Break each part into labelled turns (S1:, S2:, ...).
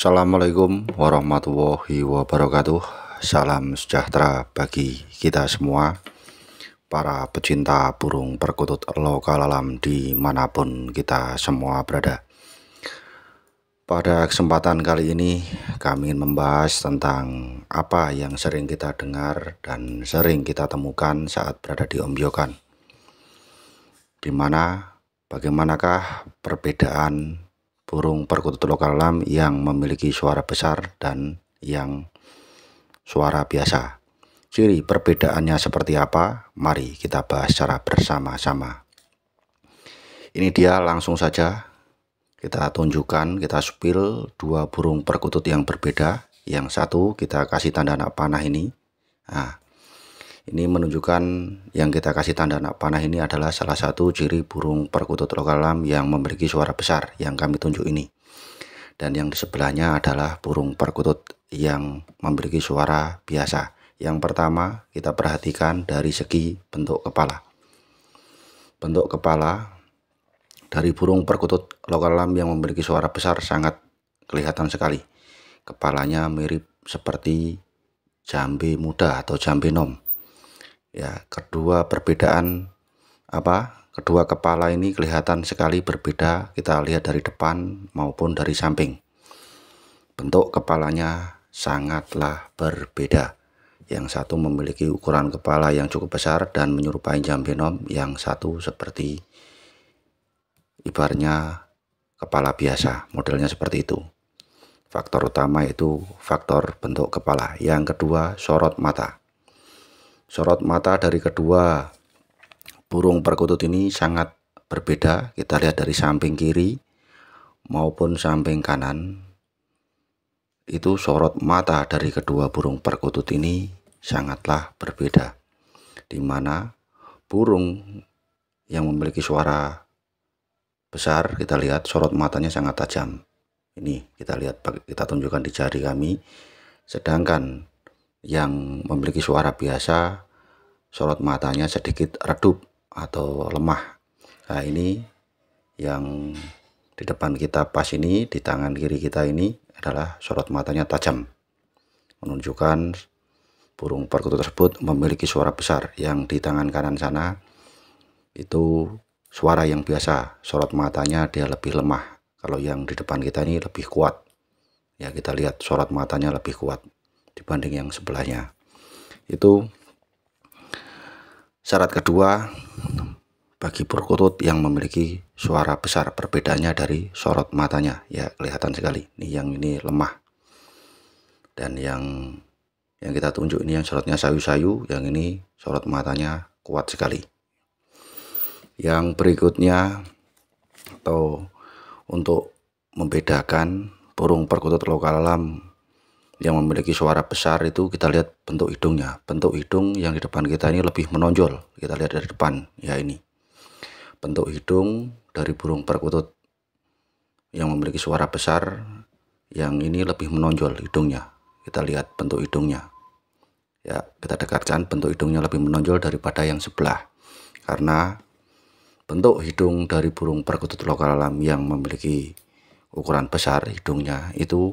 S1: Assalamualaikum warahmatullahi wabarakatuh. Salam sejahtera bagi kita semua, para pecinta burung perkutut lokal alam dimanapun kita semua berada. Pada kesempatan kali ini, kami ingin membahas tentang apa yang sering kita dengar dan sering kita temukan saat berada di ombyokan. Di mana, bagaimanakah perbedaan burung perkutut lokal lam yang memiliki suara besar dan yang suara biasa. Ciri perbedaannya seperti apa? Mari kita bahas secara bersama-sama. Ini dia langsung saja kita tunjukkan, kita spill dua burung perkutut yang berbeda. Yang satu kita kasih tanda anak panah ini. Nah, ini menunjukkan yang kita kasih tanda anak panah ini adalah salah satu ciri burung perkutut lokal lam yang memiliki suara besar yang kami tunjuk ini. Dan yang di sebelahnya adalah burung perkutut yang memiliki suara biasa. Yang pertama kita perhatikan dari segi bentuk kepala. Bentuk kepala dari burung perkutut lokal lam yang memiliki suara besar sangat kelihatan sekali. Kepalanya mirip seperti jambe muda atau jambe nom ya kedua perbedaan apa kedua kepala ini kelihatan sekali berbeda kita lihat dari depan maupun dari samping bentuk kepalanya sangatlah berbeda yang satu memiliki ukuran kepala yang cukup besar dan menyerupai jam benom yang satu seperti ibarnya kepala biasa modelnya seperti itu faktor utama itu faktor bentuk kepala yang kedua sorot mata sorot mata dari kedua burung perkutut ini sangat berbeda. Kita lihat dari samping kiri maupun samping kanan. Itu sorot mata dari kedua burung perkutut ini sangatlah berbeda. Di mana burung yang memiliki suara besar, kita lihat sorot matanya sangat tajam. Ini kita lihat kita tunjukkan di jari kami. Sedangkan yang memiliki suara biasa, sorot matanya sedikit redup atau lemah. Nah, ini yang di depan kita pas ini, di tangan kiri kita ini adalah sorot matanya tajam. Menunjukkan burung perkutut tersebut memiliki suara besar. Yang di tangan kanan sana itu suara yang biasa, sorot matanya dia lebih lemah. Kalau yang di depan kita ini lebih kuat. Ya, kita lihat sorot matanya lebih kuat dibanding yang sebelahnya itu syarat kedua bagi perkutut yang memiliki suara besar perbedaannya dari sorot matanya ya kelihatan sekali ini yang ini lemah dan yang yang kita tunjuk ini yang sorotnya sayu-sayu yang ini sorot matanya kuat sekali yang berikutnya atau untuk membedakan burung perkutut lokal alam yang memiliki suara besar itu kita lihat bentuk hidungnya. Bentuk hidung yang di depan kita ini lebih menonjol. Kita lihat dari depan, ya ini. Bentuk hidung dari burung perkutut yang memiliki suara besar, yang ini lebih menonjol hidungnya. Kita lihat bentuk hidungnya. Ya, kita dekatkan bentuk hidungnya lebih menonjol daripada yang sebelah. Karena bentuk hidung dari burung perkutut lokal alam yang memiliki ukuran besar hidungnya itu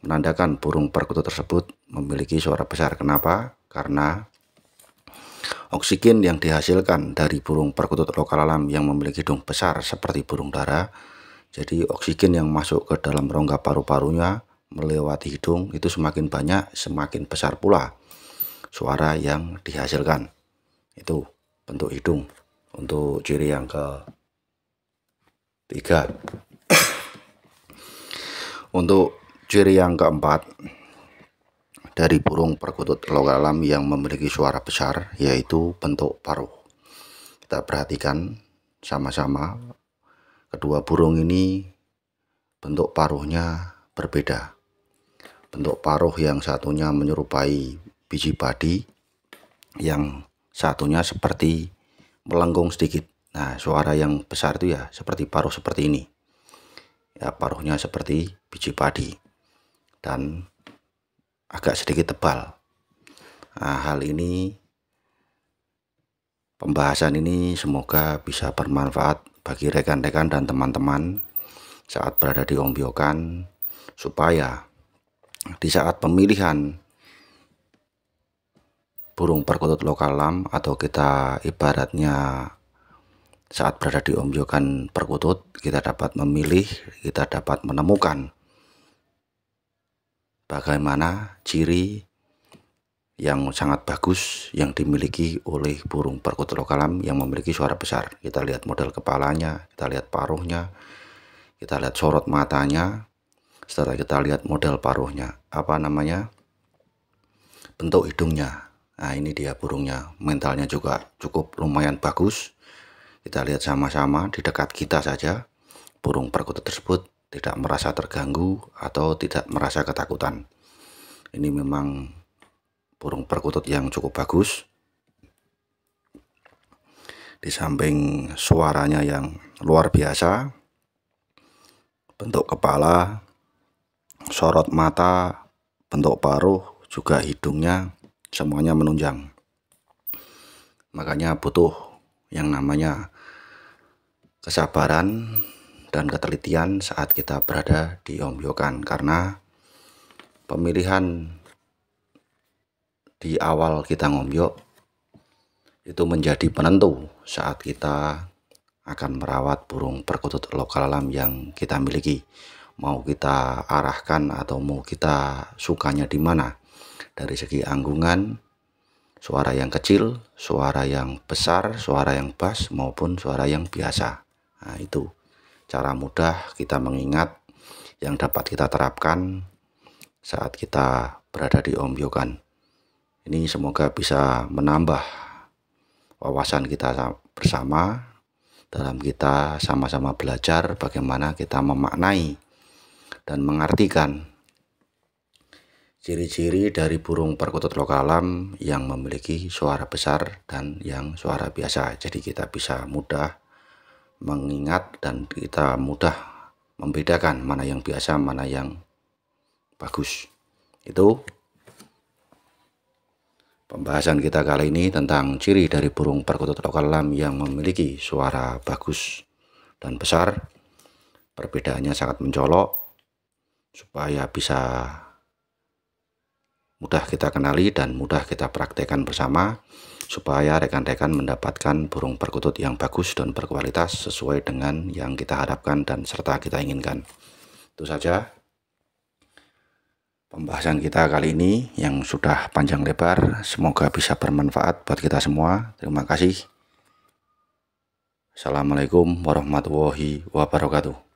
S1: menandakan burung perkutut tersebut memiliki suara besar. Kenapa? Karena oksigen yang dihasilkan dari burung perkutut lokal alam yang memiliki hidung besar seperti burung dara, jadi oksigen yang masuk ke dalam rongga paru-parunya melewati hidung itu semakin banyak, semakin besar pula suara yang dihasilkan. Itu bentuk hidung untuk ciri yang ke tiga. untuk Ciri yang keempat dari burung perkutut lokal alam yang memiliki suara besar yaitu bentuk paruh. Kita perhatikan sama-sama kedua burung ini bentuk paruhnya berbeda. Bentuk paruh yang satunya menyerupai biji padi, yang satunya seperti melengkung sedikit. Nah, suara yang besar itu ya seperti paruh seperti ini. Ya, paruhnya seperti biji padi dan agak sedikit tebal. Nah, hal ini pembahasan ini semoga bisa bermanfaat bagi rekan-rekan dan teman-teman saat berada di ombyokan supaya di saat pemilihan burung perkutut lokal lam atau kita ibaratnya saat berada di ombyokan perkutut kita dapat memilih, kita dapat menemukan bagaimana ciri yang sangat bagus yang dimiliki oleh burung perkutut lokal yang memiliki suara besar. Kita lihat model kepalanya, kita lihat paruhnya, kita lihat sorot matanya, setelah kita lihat model paruhnya, apa namanya, bentuk hidungnya. Nah ini dia burungnya, mentalnya juga cukup lumayan bagus. Kita lihat sama-sama di dekat kita saja burung perkutut tersebut tidak merasa terganggu atau tidak merasa ketakutan. Ini memang burung perkutut yang cukup bagus. Di samping suaranya yang luar biasa, bentuk kepala, sorot mata, bentuk paruh, juga hidungnya semuanya menunjang. Makanya butuh yang namanya kesabaran dan ketelitian saat kita berada di ombyokan karena pemilihan di awal kita ngombyok itu menjadi penentu saat kita akan merawat burung perkutut lokal alam yang kita miliki mau kita arahkan atau mau kita sukanya di mana dari segi anggungan suara yang kecil suara yang besar suara yang bass maupun suara yang biasa nah itu cara mudah kita mengingat yang dapat kita terapkan saat kita berada di Om Yogan. Ini semoga bisa menambah wawasan kita bersama dalam kita sama-sama belajar bagaimana kita memaknai dan mengartikan ciri-ciri dari burung perkutut lokalam yang memiliki suara besar dan yang suara biasa. Jadi kita bisa mudah mengingat dan kita mudah membedakan mana yang biasa, mana yang bagus. Itu pembahasan kita kali ini tentang ciri dari burung perkutut lokal lam yang memiliki suara bagus dan besar. Perbedaannya sangat mencolok supaya bisa mudah kita kenali dan mudah kita praktekkan bersama supaya rekan-rekan mendapatkan burung perkutut yang bagus dan berkualitas sesuai dengan yang kita harapkan dan serta kita inginkan. Itu saja pembahasan kita kali ini yang sudah panjang lebar. Semoga bisa bermanfaat buat kita semua. Terima kasih. Assalamualaikum warahmatullahi wabarakatuh.